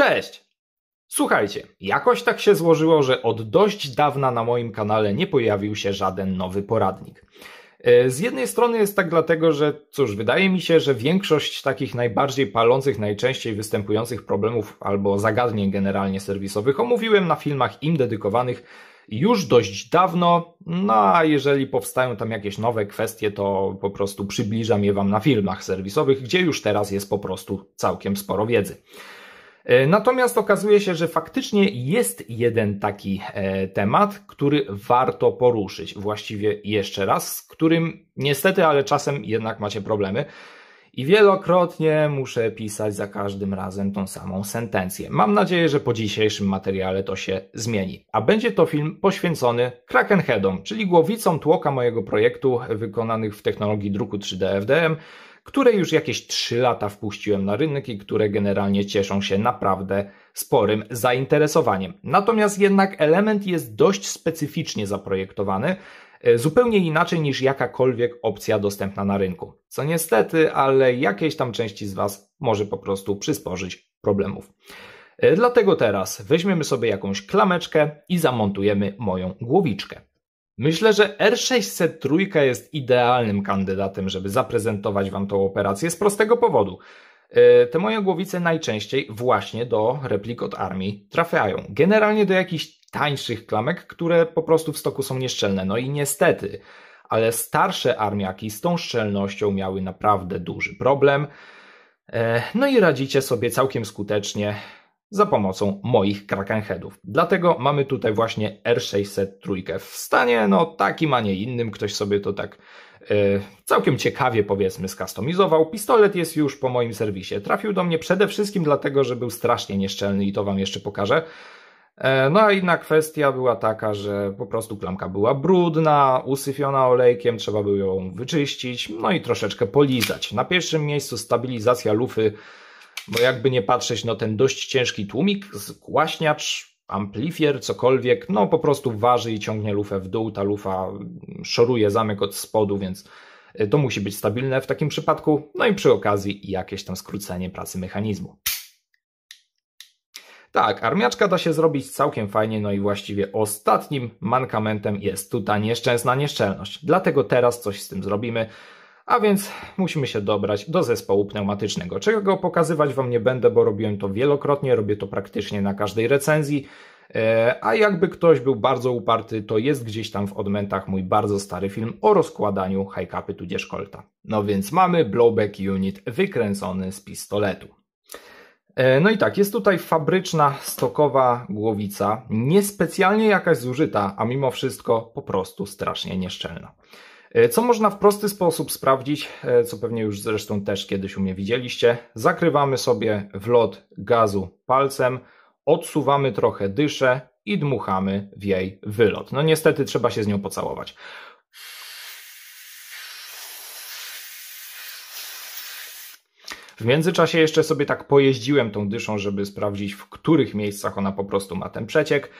Cześć! Słuchajcie, jakoś tak się złożyło, że od dość dawna na moim kanale nie pojawił się żaden nowy poradnik. E, z jednej strony jest tak dlatego, że cóż, wydaje mi się, że większość takich najbardziej palących, najczęściej występujących problemów albo zagadnień generalnie serwisowych omówiłem na filmach im dedykowanych już dość dawno, no a jeżeli powstają tam jakieś nowe kwestie, to po prostu przybliżam je Wam na filmach serwisowych, gdzie już teraz jest po prostu całkiem sporo wiedzy. E, natomiast okazuje się, że faktycznie jest jeden taki e, temat, który warto poruszyć. Właściwie jeszcze raz, z którym niestety, ale czasem jednak macie problemy. I wielokrotnie muszę pisać za każdym razem tą samą sentencję. Mam nadzieję, że po dzisiejszym materiale to się zmieni. A będzie to film poświęcony Krakenheadom, czyli głowicom tłoka mojego projektu wykonanych w technologii druku 3D FDM, które już jakieś 3 lata wpuściłem na rynek i które generalnie cieszą się naprawdę sporym zainteresowaniem. Natomiast jednak element jest dość specyficznie zaprojektowany, e, zupełnie inaczej niż jakakolwiek opcja dostępna na rynku. Co niestety, ale jakiejś tam części z Was może po prostu przysporzyć problemów. E, dlatego teraz weźmiemy sobie jakąś klameczkę i zamontujemy moją głowiczkę. Myślę, że R603 jest idealnym kandydatem, żeby zaprezentować Wam tą operację z prostego powodu. E, te moje głowice najczęściej właśnie do replik od armii trafiają. Generalnie do jakichś tańszych klamek, które po prostu w stoku są nieszczelne. No i niestety, ale starsze armiaki z tą szczelnością miały naprawdę duży problem. E, no i radzicie sobie całkiem skutecznie za pomocą moich Krakenheadów. Dlatego mamy tutaj właśnie R600 trójkę w stanie, no takim, a nie innym. Ktoś sobie to tak Yy, całkiem ciekawie powiedzmy skustomizował. Pistolet jest już po moim serwisie. Trafił do mnie przede wszystkim dlatego, że był strasznie nieszczelny i to wam jeszcze pokażę. E, no a inna kwestia była taka, że po prostu klamka była brudna, usyfiona olejkiem, trzeba było ją wyczyścić, no i troszeczkę polizać. Na pierwszym miejscu stabilizacja lufy bo jakby nie patrzeć, no ten dość ciężki tłumik, głaśniacz, amplifier, cokolwiek, no po prostu waży i ciągnie lufę w dół, ta lufa szoruje zamek od spodu, więc y, to musi być stabilne w takim przypadku, no i przy okazji jakieś tam skrócenie pracy mechanizmu. Tak, armiaczka da się zrobić całkiem fajnie, no i właściwie ostatnim mankamentem jest tutaj nieszczęsna nieszczelność. Dlatego teraz coś z tym zrobimy. A więc musimy się dobrać do zespołu pneumatycznego, czego pokazywać Wam nie będę, bo robiłem to wielokrotnie, robię to praktycznie na każdej recenzji. E, a jakby ktoś był bardzo uparty, to jest gdzieś tam w odmentach mój bardzo stary film o rozkładaniu high-capy tudzież kolta. No więc mamy blowback unit wykręcony z pistoletu. E, no i tak, jest tutaj fabryczna stokowa głowica, niespecjalnie jakaś zużyta, a mimo wszystko po prostu strasznie nieszczelna. E, co można w prosty sposób sprawdzić, e, co pewnie już zresztą też kiedyś u mnie widzieliście, zakrywamy sobie wlot gazu palcem, odsuwamy trochę dyszę i dmuchamy w jej wylot. No niestety trzeba się z nią pocałować. W międzyczasie jeszcze sobie tak pojeździłem tą dyszą, żeby sprawdzić, w których miejscach ona po prostu ma ten przeciek.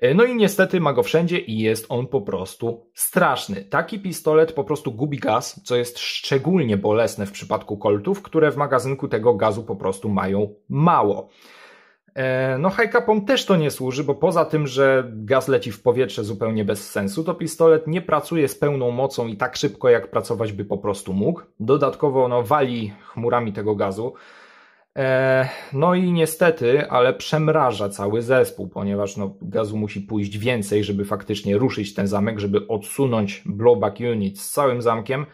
E, no i niestety ma go wszędzie i jest on po prostu straszny. Taki pistolet po prostu gubi gaz, co jest szczególnie bolesne w przypadku koltów, które w magazynku tego gazu po prostu mają mało. E, no, hajkapom też to nie służy, bo poza tym, że gaz leci w powietrze zupełnie bez sensu, to pistolet nie pracuje z pełną mocą i tak szybko, jak pracować by po prostu mógł. Dodatkowo, no, wali chmurami tego gazu. E, no i niestety, ale przemraża cały zespół, ponieważ no, gazu musi pójść więcej, żeby faktycznie ruszyć ten zamek, żeby odsunąć blowback unit z całym zamkiem.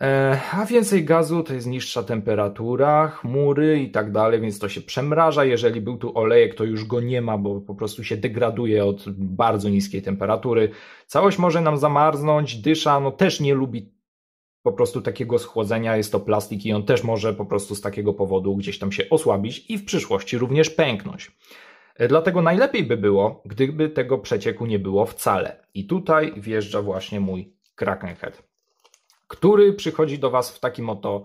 E, a więcej gazu to jest niższa temperatura, chmury i tak dalej, więc to się przemraża. Jeżeli był tu olejek, to już go nie ma, bo po prostu się degraduje od bardzo niskiej temperatury. Całość może nam zamarznąć, dysza no też nie lubi po prostu takiego schłodzenia, jest to plastik i on też może po prostu z takiego powodu gdzieś tam się osłabić i w przyszłości również pęknąć. E, dlatego najlepiej by było, gdyby tego przecieku nie było wcale. I tutaj wjeżdża właśnie mój Krakenhead, który przychodzi do Was w takim oto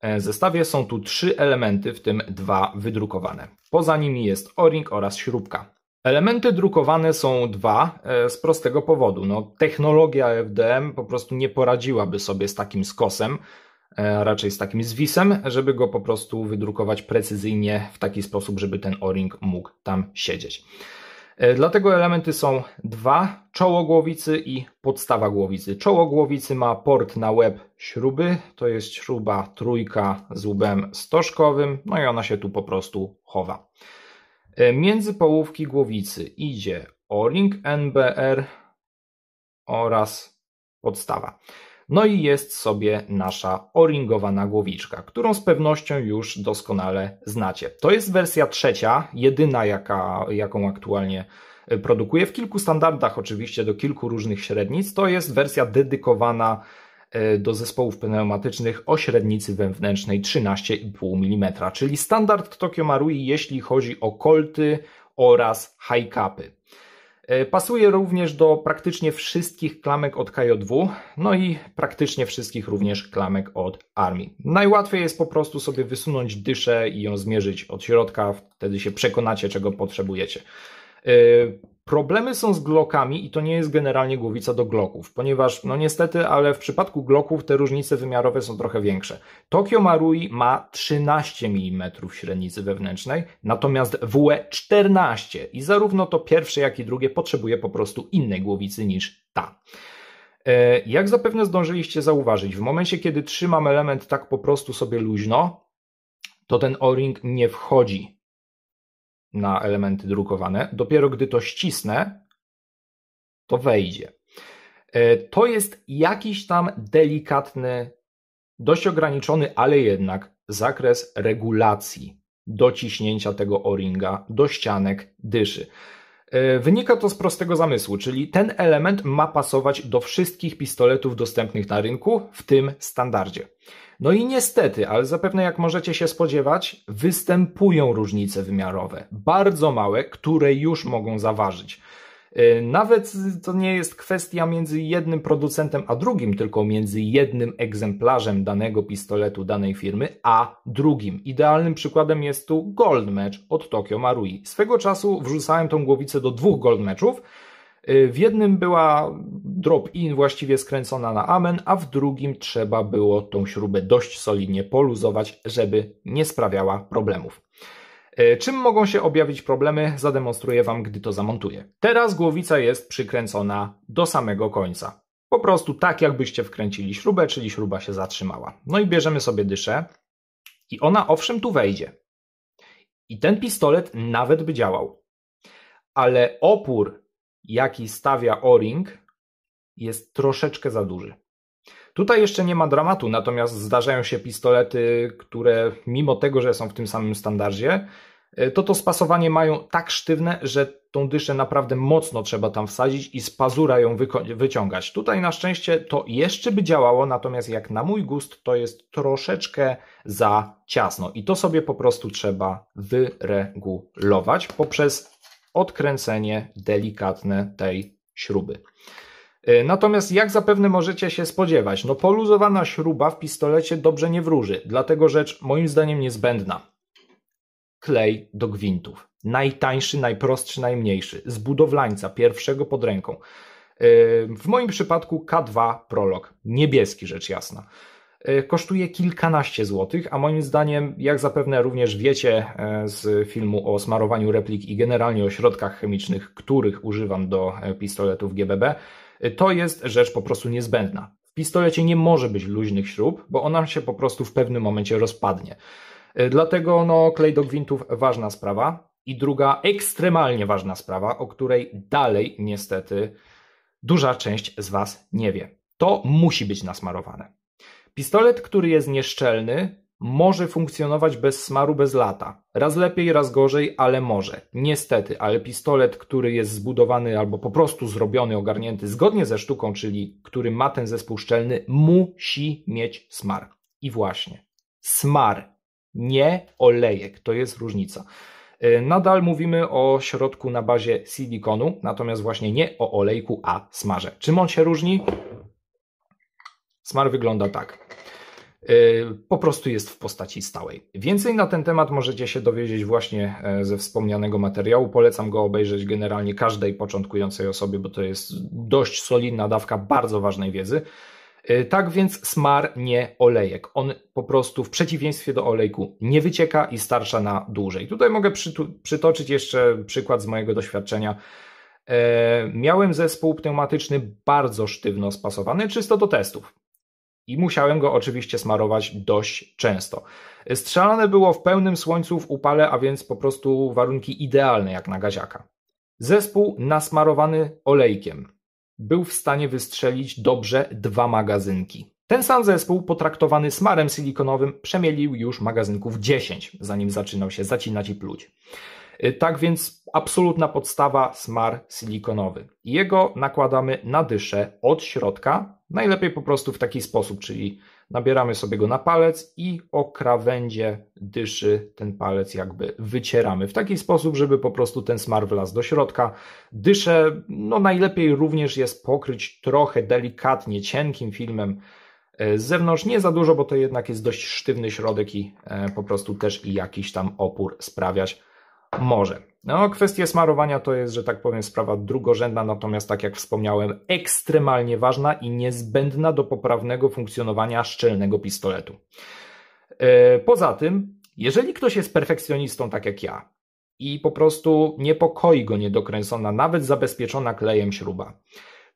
e, zestawie. Są tu trzy elementy, w tym dwa wydrukowane. Poza nimi jest o-ring oraz śrubka. Elementy drukowane są dwa e, z prostego powodu. No, technologia FDM po prostu nie poradziłaby sobie z takim skosem, e, raczej z takim zwisem, żeby go po prostu wydrukować precyzyjnie w taki sposób, żeby ten o-ring mógł tam siedzieć. E, dlatego elementy są dwa: czoło głowicy i podstawa głowicy. Czoło głowicy ma port na łeb śruby, to jest śruba trójka z łbem stożkowym, no i ona się tu po prostu chowa. E, między połówki głowicy idzie o-ring NBR oraz podstawa. No i jest sobie nasza o głowiczka, którą z pewnością już doskonale znacie. To jest wersja trzecia, jedyna jaka, jaką aktualnie e, produkuję. W kilku standardach oczywiście do kilku różnych średnic. To jest wersja dedykowana E, do zespołów pneumatycznych o średnicy wewnętrznej 13,5 mm, czyli standard Tokio Marui, jeśli chodzi o kolty oraz high capy. E, pasuje również do praktycznie wszystkich klamek od KJ2, no i praktycznie wszystkich również klamek od Army. Najłatwiej jest po prostu sobie wysunąć dyszę i ją zmierzyć od środka, wtedy się przekonacie czego potrzebujecie. E, Problemy są z glokami i to nie jest generalnie głowica do gloków, ponieważ no niestety, ale w przypadku gloków te różnice wymiarowe są trochę większe. Tokio Marui ma 13 mm średnicy wewnętrznej, natomiast WE 14 i zarówno to pierwsze jak i drugie potrzebuje po prostu innej głowicy niż ta. E, jak zapewne zdążyliście zauważyć, w momencie kiedy trzymam element tak po prostu sobie luźno, to ten o-ring nie wchodzi na elementy drukowane. Dopiero gdy to ścisnę, to wejdzie. E, to jest jakiś tam delikatny, dość ograniczony, ale jednak zakres regulacji dociśnięcia tego o-ringa do ścianek dyszy. E, wynika to z prostego zamysłu, czyli ten element ma pasować do wszystkich pistoletów dostępnych na rynku, w tym standardzie. No i niestety, ale zapewne jak możecie się spodziewać, występują różnice wymiarowe, bardzo małe, które już mogą zaważyć. Y, nawet to nie jest kwestia między jednym producentem a drugim, tylko między jednym egzemplarzem danego pistoletu danej firmy a drugim. Idealnym przykładem jest tu Gold Match od Tokio Marui. Swego czasu wrzucałem tą głowicę do dwóch Gold Matchów. Y, w jednym była drop in właściwie skręcona na amen, a w drugim trzeba było tą śrubę dość solidnie poluzować, żeby nie sprawiała problemów. E, czym mogą się objawić problemy, zademonstruję Wam, gdy to zamontuję. Teraz głowica jest przykręcona do samego końca. Po prostu tak, jakbyście wkręcili śrubę, czyli śruba się zatrzymała. No i bierzemy sobie dyszę i ona owszem tu wejdzie. I ten pistolet nawet by działał. Ale opór, jaki stawia O-ring, jest troszeczkę za duży. Tutaj jeszcze nie ma dramatu, natomiast zdarzają się pistolety, które mimo tego, że są w tym samym standardzie, e, to to spasowanie mają tak sztywne, że tą dyszę naprawdę mocno trzeba tam wsadzić i z pazura ją wyciągać. Tutaj na szczęście to jeszcze by działało, natomiast jak na mój gust to jest troszeczkę za ciasno i to sobie po prostu trzeba wyregulować poprzez odkręcenie delikatne tej śruby. E, natomiast jak zapewne możecie się spodziewać, no poluzowana śruba w pistolecie dobrze nie wróży, dlatego rzecz moim zdaniem niezbędna. Klej do gwintów. Najtańszy, najprostszy, najmniejszy. Z budowlańca, pierwszego pod ręką. E, w moim przypadku K2 Prolog. Niebieski rzecz jasna e, kosztuje kilkanaście złotych, a moim zdaniem, jak zapewne również wiecie z filmu o smarowaniu replik i generalnie o środkach chemicznych, których używam do pistoletów GBB, to jest rzecz po prostu niezbędna. W pistolecie nie może być luźnych śrub, bo ona się po prostu w pewnym momencie rozpadnie. E, dlatego no, klej do gwintów ważna sprawa. I druga ekstremalnie ważna sprawa, o której dalej niestety duża część z Was nie wie. To musi być nasmarowane. Pistolet, który jest nieszczelny, może funkcjonować bez smaru, bez lata. Raz lepiej, raz gorzej, ale może. Niestety, ale pistolet, który jest zbudowany albo po prostu zrobiony, ogarnięty zgodnie ze sztuką, czyli który ma ten zespół szczelny, musi mieć smar. I właśnie. Smar, nie olejek. To jest różnica. E, nadal mówimy o środku na bazie silikonu, natomiast właśnie nie o olejku, a smarze. Czym on się różni? Smar wygląda tak. E, po prostu jest w postaci stałej. Więcej na ten temat możecie się dowiedzieć właśnie e, ze wspomnianego materiału. Polecam go obejrzeć generalnie każdej początkującej osobie, bo to jest dość solidna dawka bardzo ważnej wiedzy. E, tak więc smar nie olejek. On po prostu w przeciwieństwie do olejku nie wycieka i starsza na dłużej. Tutaj mogę przytoczyć jeszcze przykład z mojego doświadczenia. E, miałem zespół pneumatyczny bardzo sztywno spasowany, czysto do testów i musiałem go oczywiście smarować dość często. Strzelane było w pełnym słońcu w upale, a więc po prostu warunki idealne jak na gaziaka. Zespół nasmarowany olejkiem był w stanie wystrzelić dobrze dwa magazynki. Ten sam zespół potraktowany smarem silikonowym przemielił już magazynków 10, zanim zaczynał się zacinać i pluć. Tak więc absolutna podstawa smar silikonowy. Jego nakładamy na dyszę od środka Najlepiej po prostu w taki sposób, czyli nabieramy sobie go na palec i o krawędzie dyszy ten palec jakby wycieramy. W taki sposób, żeby po prostu ten smar wlazł do środka. Dysze, no najlepiej również jest pokryć trochę delikatnie cienkim filmem e, z zewnątrz. Nie za dużo, bo to jednak jest dość sztywny środek i e, po prostu też i jakiś tam opór sprawiać. Może. No, kwestia smarowania to jest, że tak powiem, sprawa drugorzędna, natomiast tak jak wspomniałem, ekstremalnie ważna i niezbędna do poprawnego funkcjonowania szczelnego pistoletu. E, poza tym, jeżeli ktoś jest perfekcjonistą tak jak ja i po prostu niepokoi go niedokręcona, nawet zabezpieczona klejem śruba,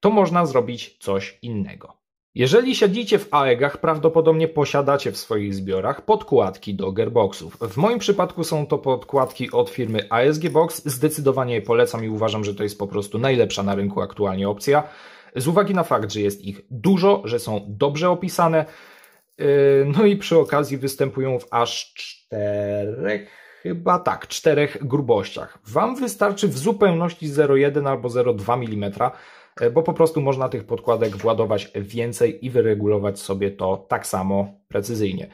to można zrobić coś innego. Jeżeli siedzicie w AEG-ach, prawdopodobnie posiadacie w swoich zbiorach podkładki do gearboxów. W moim przypadku są to podkładki od firmy ASG Box. Zdecydowanie je polecam i uważam, że to jest po prostu najlepsza na rynku aktualnie opcja. Z uwagi na fakt, że jest ich dużo, że są dobrze opisane, yy, no i przy okazji występują w aż czterech chyba tak, czterech grubościach. Wam wystarczy w zupełności 0,1 albo 0,2 mm, e, bo po prostu można tych podkładek władować więcej i wyregulować sobie to tak samo precyzyjnie.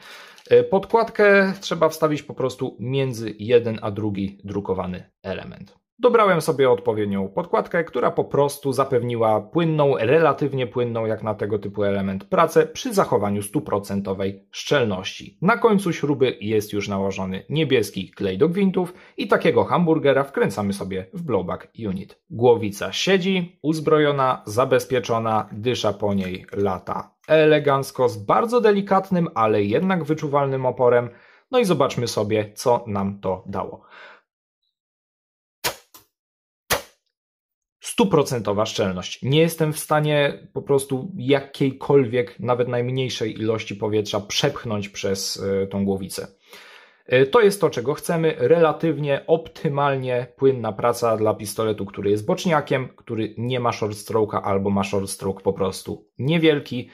E, podkładkę trzeba wstawić po prostu między jeden a drugi drukowany element. Dobrałem sobie odpowiednią podkładkę, która po prostu zapewniła płynną, relatywnie płynną jak na tego typu element pracę przy zachowaniu stuprocentowej szczelności. Na końcu śruby jest już nałożony niebieski klej do gwintów i takiego hamburgera wkręcamy sobie w blowback unit. Głowica siedzi, uzbrojona, zabezpieczona, dysza po niej lata elegancko z bardzo delikatnym, ale jednak wyczuwalnym oporem. No i zobaczmy sobie, co nam to dało. stuprocentowa szczelność. Nie jestem w stanie po prostu jakiejkolwiek, nawet najmniejszej ilości powietrza przepchnąć przez e, tą głowicę. E, to jest to, czego chcemy. Relatywnie, optymalnie płynna praca dla pistoletu, który jest boczniakiem, który nie ma short stroke'a albo ma short stroke po prostu niewielki.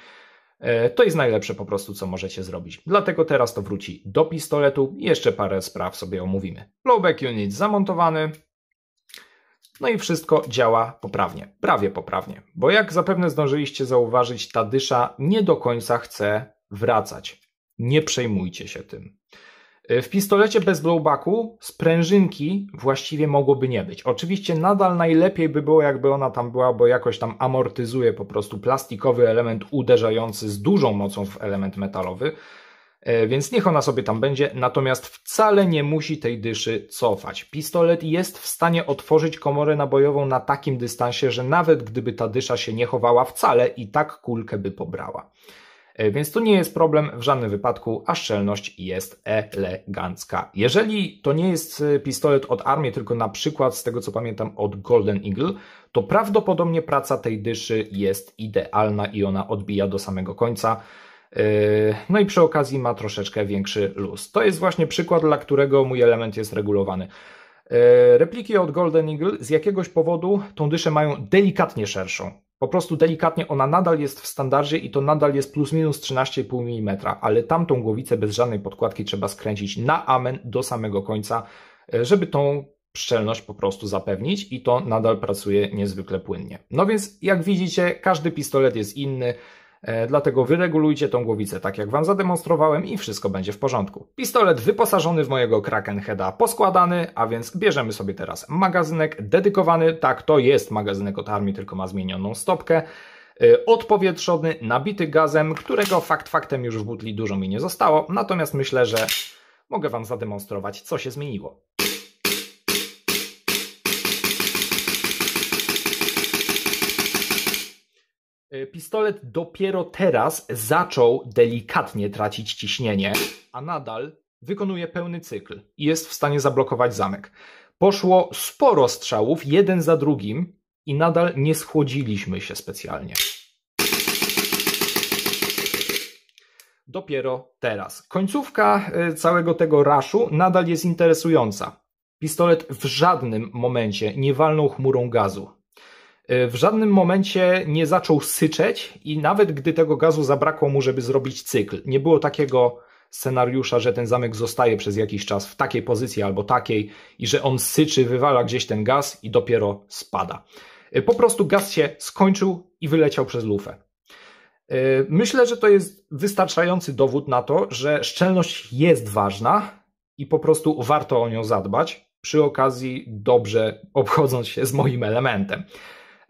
E, to jest najlepsze po prostu, co możecie zrobić. Dlatego teraz to wróci do pistoletu. Jeszcze parę spraw sobie omówimy. Blowback unit zamontowany, no i wszystko działa poprawnie, prawie poprawnie, bo jak zapewne zdążyliście zauważyć, ta dysza nie do końca chce wracać. Nie przejmujcie się tym. Y, w pistolecie bez blowbacku sprężynki właściwie mogłoby nie być. Oczywiście nadal najlepiej by było, jakby ona tam była, bo jakoś tam amortyzuje po prostu plastikowy element uderzający z dużą mocą w element metalowy, E, więc niech ona sobie tam będzie, natomiast wcale nie musi tej dyszy cofać. Pistolet jest w stanie otworzyć komorę nabojową na takim dystansie, że nawet gdyby ta dysza się nie chowała wcale, i tak kulkę by pobrała. E, więc to nie jest problem w żadnym wypadku, a szczelność jest elegancka. Jeżeli to nie jest e, pistolet od armii, tylko na przykład z tego co pamiętam od Golden Eagle, to prawdopodobnie praca tej dyszy jest idealna i ona odbija do samego końca. Yy, no i przy okazji ma troszeczkę większy luz. To jest właśnie przykład, dla którego mój element jest regulowany. Yy, repliki od Golden Eagle z jakiegoś powodu tą dyszę mają delikatnie szerszą. Po prostu delikatnie ona nadal jest w standardzie i to nadal jest plus minus 13,5 mm, ale tamtą głowicę bez żadnej podkładki trzeba skręcić na amen do samego końca, yy, żeby tą szczelność po prostu zapewnić i to nadal pracuje niezwykle płynnie. No więc jak widzicie, każdy pistolet jest inny. E, dlatego wyregulujcie tą głowicę tak jak Wam zademonstrowałem i wszystko będzie w porządku. Pistolet wyposażony w mojego Krakenheada poskładany, a więc bierzemy sobie teraz magazynek dedykowany. Tak, to jest magazynek od armii, tylko ma zmienioną stopkę e, odpowietrzony, nabity gazem, którego fakt faktem już w butli dużo mi nie zostało, natomiast myślę, że mogę Wam zademonstrować, co się zmieniło. E, pistolet dopiero teraz zaczął delikatnie tracić ciśnienie, a nadal wykonuje pełny cykl i jest w stanie zablokować zamek. Poszło sporo strzałów, jeden za drugim, i nadal nie schłodziliśmy się specjalnie. Dopiero teraz. Końcówka e, całego tego raszu nadal jest interesująca. Pistolet w żadnym momencie nie walnął chmurą gazu. Y, w żadnym momencie nie zaczął syczeć i nawet gdy tego gazu zabrakło mu, żeby zrobić cykl, nie było takiego scenariusza, że ten zamek zostaje przez jakiś czas w takiej pozycji albo takiej i że on syczy, wywala gdzieś ten gaz i dopiero spada. Y, po prostu gaz się skończył i wyleciał przez lufę. Y, myślę, że to jest wystarczający dowód na to, że szczelność jest ważna i po prostu warto o nią zadbać, przy okazji dobrze obchodząc się z moim elementem.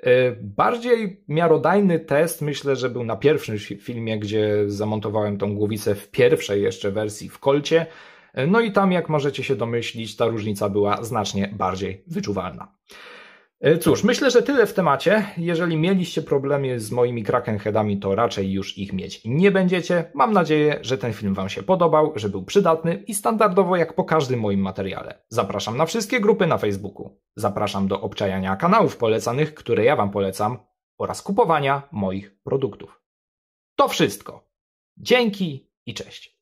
E, bardziej miarodajny test myślę, że był na pierwszym filmie, gdzie zamontowałem tą głowicę w pierwszej jeszcze wersji w kolcie. E, no i tam, jak możecie się domyślić, ta różnica była znacznie bardziej wyczuwalna. E, cóż, myślę, że tyle w temacie. Jeżeli mieliście problemy z moimi Krakenheadami, to raczej już ich mieć nie będziecie. Mam nadzieję, że ten film Wam się podobał, że był przydatny i standardowo jak po każdym moim materiale. Zapraszam na wszystkie grupy na Facebooku. Zapraszam do obczajania kanałów polecanych, które ja Wam polecam oraz kupowania moich produktów. To wszystko. Dzięki i cześć.